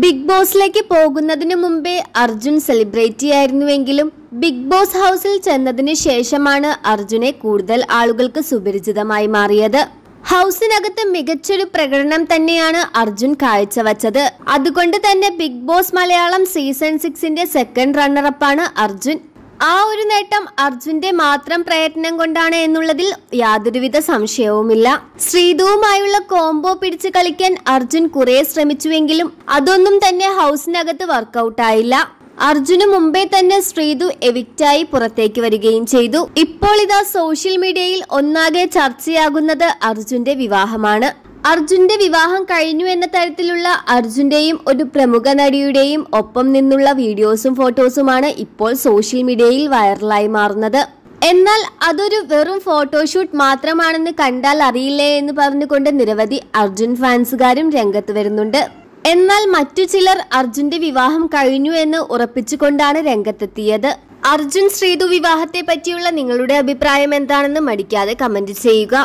big ബോസിലേക്ക് പോകുന്നതിനു മുമ്പേ അർജുൻ സെലിബ്രിറ്റി ആയിരുന്നുവെങ്കിലും ബിഗ് ബോസ് ഹൗസിൽ ചെന്നതിന് ശേഷമാണ് അർജുനെ കൂടുതൽ ആളുകൾക്ക് സുപരിചിതമായി മാറിയത് ഹൗസിനകത്ത് മികച്ചൊരു പ്രകടനം തന്നെയാണ് അർജുൻ കാഴ്ചവച്ചത് അതുകൊണ്ട് തന്നെ ബിഗ് ബോസ് മലയാളം സീസൺ സിക്സിന്റെ സെക്കൻഡ് റണ്ണറപ്പാണ് അർജുൻ ആ ഒരു നേട്ടം അർജുന്റെ മാത്രം പ്രയത്നം കൊണ്ടാണ് എന്നുള്ളതിൽ യാതൊരുവിധ സംശയവുമില്ല ശ്രീധുവുമായുള്ള കോംബോ പിടിച്ച് കളിക്കാൻ അർജുൻ കുറെ ശ്രമിച്ചുവെങ്കിലും അതൊന്നും തന്നെ ഹൗസിനകത്ത് വർക്കൗട്ടായില്ല അർജുന് മുമ്പേ തന്നെ ശ്രീതു എവിക്റ്റായി പുറത്തേക്ക് വരികയും ചെയ്തു ഇപ്പോൾ ഇതാ സോഷ്യൽ മീഡിയയിൽ ഒന്നാകെ ചർച്ചയാകുന്നത് അർജുന്റെ വിവാഹമാണ് അർജുന്റെ വിവാഹം കഴിഞ്ഞു എന്ന തരത്തിലുള്ള അർജുന്റെയും ഒരു പ്രമുഖ നടിയുടെയും ഒപ്പം നിന്നുള്ള വീഡിയോസും ഫോട്ടോസുമാണ് ഇപ്പോൾ സോഷ്യൽ മീഡിയയിൽ വൈറലായി മാറുന്നത് എന്നാൽ അതൊരു വെറും ഫോട്ടോഷൂട്ട് മാത്രമാണെന്ന് കണ്ടാൽ അറിയില്ലേ എന്ന് പറഞ്ഞുകൊണ്ട് നിരവധി അർജുൻ ഫാൻസുകാരും രംഗത്ത് വരുന്നുണ്ട് എന്നാൽ മറ്റു ചിലർ അർജുന്റെ വിവാഹം കഴിഞ്ഞു എന്ന് ഉറപ്പിച്ചുകൊണ്ടാണ് രംഗത്തെത്തിയത് അർജുൻ ശ്രീതു വിവാഹത്തെ പറ്റിയുള്ള നിങ്ങളുടെ അഭിപ്രായം എന്താണെന്ന് മടിക്കാതെ കമന്റ് ചെയ്യുക